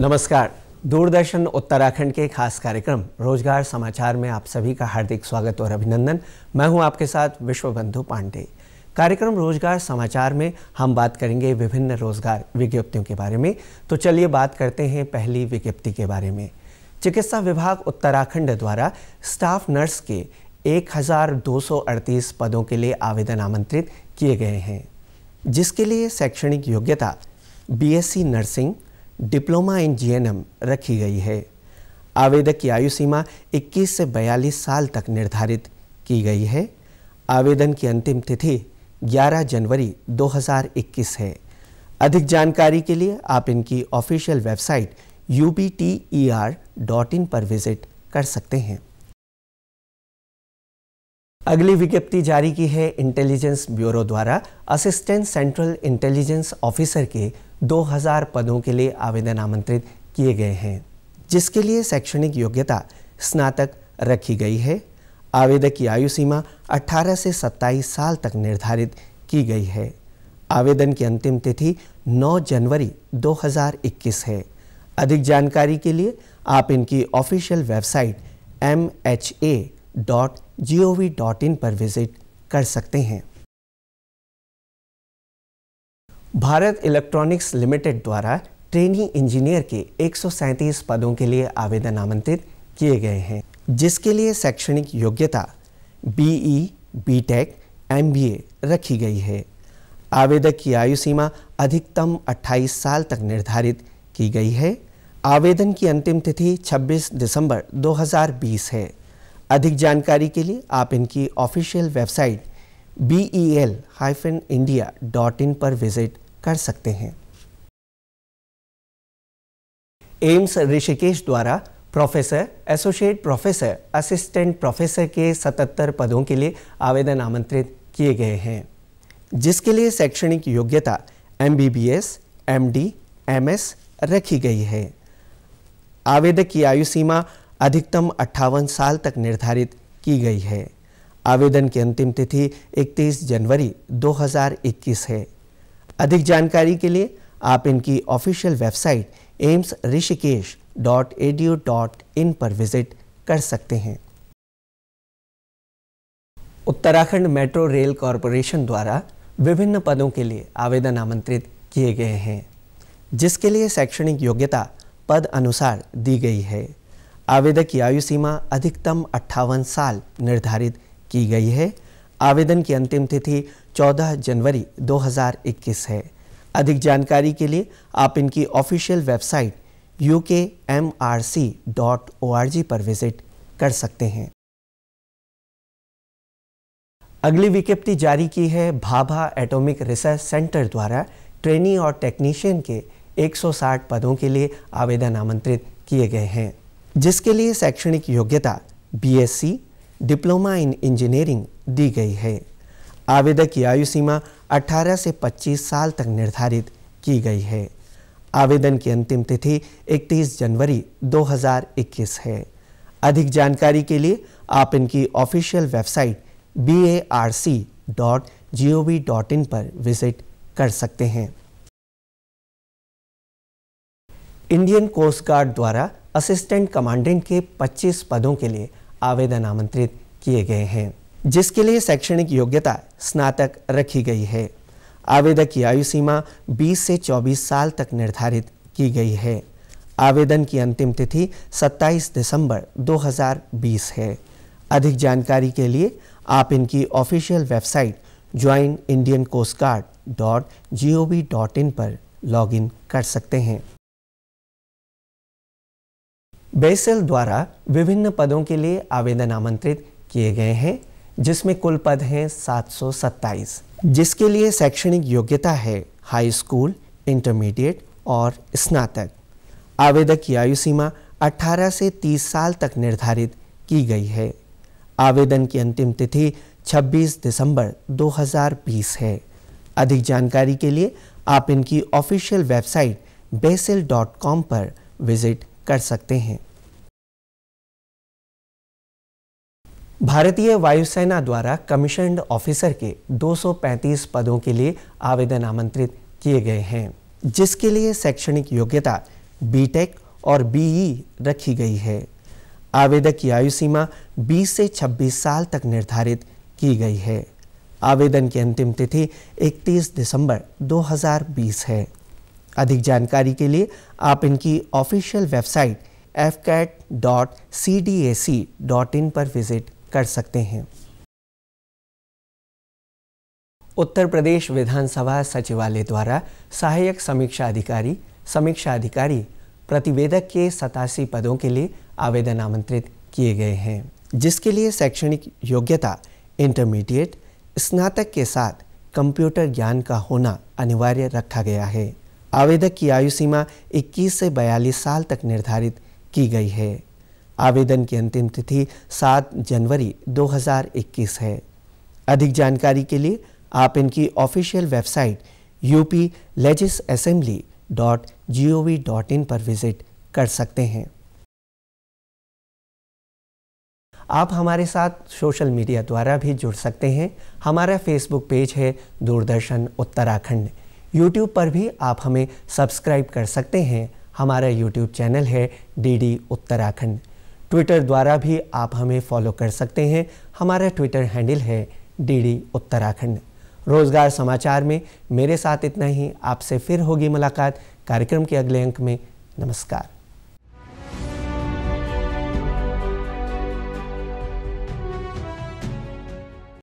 नमस्कार दूरदर्शन उत्तराखंड के खास कार्यक्रम रोजगार समाचार में आप सभी का हार्दिक स्वागत और अभिनंदन मैं हूं आपके साथ विश्वबंधु पांडे कार्यक्रम रोजगार समाचार में हम बात करेंगे विभिन्न रोजगार विज्ञप्तियों के बारे में तो चलिए बात करते हैं पहली विज्ञप्ति के बारे में चिकित्सा विभाग उत्तराखंड द्वारा स्टाफ नर्स के एक पदों के लिए आवेदन आमंत्रित किए गए हैं जिसके लिए शैक्षणिक योग्यता B nursing diploma in GNM रखी गई है आवेदक की आयु सीमा 21 से 42 साल तक निर्धारित की गई है आवेदन की अंतिम तिथि 11 जनवरी 2021 है अधिक जानकारी के लिए आप इनकी ऑफिशियल वेबसाइट यू e पर विजिट कर सकते हैं अगली विज्ञप्ति जारी की है इंटेलिजेंस ब्यूरो द्वारा असिस्टेंट सेंट्रल इंटेलिजेंस ऑफिसर के 2000 पदों के लिए आवेदन आमंत्रित किए गए हैं जिसके लिए शैक्षणिक योग्यता स्नातक रखी गई है आवेदक की आयु सीमा 18 से 27 साल तक निर्धारित की गई है आवेदन की अंतिम तिथि 9 जनवरी 2021 है अधिक जानकारी के लिए आप इनकी official website M H A dot G O V dot in पर विजिट कर सकते हैं भारत इलेक्ट्रॉनिक्स लिमिटेड द्वारा ट्रेनी इंजीनियर के एक पदों के लिए आवेदन आमंत्रित किए गए हैं जिसके लिए शैक्षणिक योग्यता बीई, बीटेक, एमबीए रखी गई है आवेदक की आयु सीमा अधिकतम 28 साल तक निर्धारित की गई है आवेदन की अंतिम तिथि 26 दिसंबर 2020 है अधिक जानकारी के लिए आप इनकी official website B E L India dot in पर विजिट कर सकते हैं एम्स ऋषिकेश द्वारा professor associate professor assistant professor के 77 पदों के लिए आवेदन आमंत्रित किए गए हैं जिसके लिए शैक्षणिक योग्यता M B B S M D M S रखी गई है आवेदक की आयु सीमा अधिकतम अट्ठावन साल तक निर्धारित की गई है आवेदन की अंतिम तिथि 31 जनवरी 2021 है अधिक जानकारी के लिए आप इनकी official website AIIMS Rishikesh dot A D O dot in पर विजिट कर सकते हैं उत्तराखंड मेट्रो रेल कॉरपोरेशन द्वारा विभिन्न पदों के लिए आवेदन आमंत्रित किए गए हैं जिसके लिए शैक्षणिक योग्यता पद अनुसार दी गई है आवेदक की आयु सीमा अधिकतम अट्ठावन साल निर्धारित की गई है आवेदन की अंतिम तिथि 14 जनवरी 2021 है अधिक जानकारी के लिए आप इनकी official website U K M R C dot O R G पर विजिट कर सकते हैं अगली विज्ञप्ति जारी की है भाभा एटॉमिक रिसर्च सेंटर द्वारा ट्रेनी और टेक्नीशियन के 160 पदों के लिए आवेदन आमंत्रित किए गए हैं जिसके लिए शैक्षणिक योग्यता बीएससी, डिप्लोमा इन इंजीनियरिंग दी गई है आवेदक की आयु सीमा 18 से 25 साल तक निर्धारित की गई है आवेदन की अंतिम तिथि 31 जनवरी 2021 है अधिक जानकारी के लिए आप इनकी ऑफिशियल वेबसाइट बी पर विजिट कर सकते हैं इंडियन कोस्ट गार्ड द्वारा असिस्टेंट कमांडेंट के 25 पदों के लिए आवेदन आमंत्रित किए गए हैं जिसके लिए शैक्षणिक योग्यता स्नातक रखी गई है आवेदक की आयु सीमा 20 से 24 साल तक निर्धारित की गई है आवेदन की अंतिम तिथि 27 दिसंबर 2020 है अधिक जानकारी के लिए आप इनकी official website join Indian coast guard dot G O V dot in पर लॉगिन कर सकते हैं बेसल द्वारा विभिन्न पदों के लिए आवेदन आमंत्रित किए गए हैं जिसमें कुल पद हैं 727 जिसके लिए शैक्षणिक योग्यता है हाई स्कूल इंटरमीडिएट और स्नातक आवेदक की आयु सीमा 18 से 30 साल तक निर्धारित की गई है आवेदन की अंतिम तिथि 26 दिसंबर 2020 है अधिक जानकारी के लिए आप इनकी official website BECIL dot com पर विजिट कर सकते हैं भारतीय वायुसेना द्वारा कमीशनड ऑफिसर के 235 पदों के लिए आवेदन आमंत्रित किए गए हैं जिसके लिए शैक्षणिक योग्यता बीटेक और बीई e रखी गई है आवेदक की आयु सीमा 20 से 26 साल तक निर्धारित की गई है आवेदन की अंतिम तिथि 31 दिसंबर 2020 है अधिक जानकारी के लिए आप इनकी official website F cat dot C D dot in पर विजिट कर सकते हैं उत्तर प्रदेश विधानसभा सचिवालय द्वारा सहायक समीक्षा अधिकारी समीक्षा अधिकारी प्रतिवेदक के सतासी पदों के लिए आवेदन आमंत्रित किए गए हैं जिसके लिए शैक्षणिक योग्यता इंटरमीडिएट स्नातक के साथ कंप्यूटर ज्ञान का होना अनिवार्य रखा गया है आवेदक की आयु सीमा 21 से 42 साल तक निर्धारित की गई है आवेदन की अंतिम तिथि 7 जनवरी 2021 है अधिक जानकारी के लिए आप इनकी official website UP legis assembly dot G O V dot in पर विजिट कर सकते हैं आप हमारे साथ सोशल मीडिया द्वारा भी जुड़ सकते हैं हमारा फेसबुक पेज है दूरदर्शन उत्तराखंड यूट्यूब पर भी आप हमें सब्सक्राइब कर सकते हैं हमारा यूट्यूब चैनल है डी डी उत्तराखंड ट्विटर द्वारा भी आप हमें फॉलो कर सकते हैं हमारा ट्विटर हैंडल है डी उत्तराखंड रोजगार समाचार में मेरे साथ इतना ही आपसे फिर होगी मुलाकात कार्यक्रम के अगले अंक में नमस्कार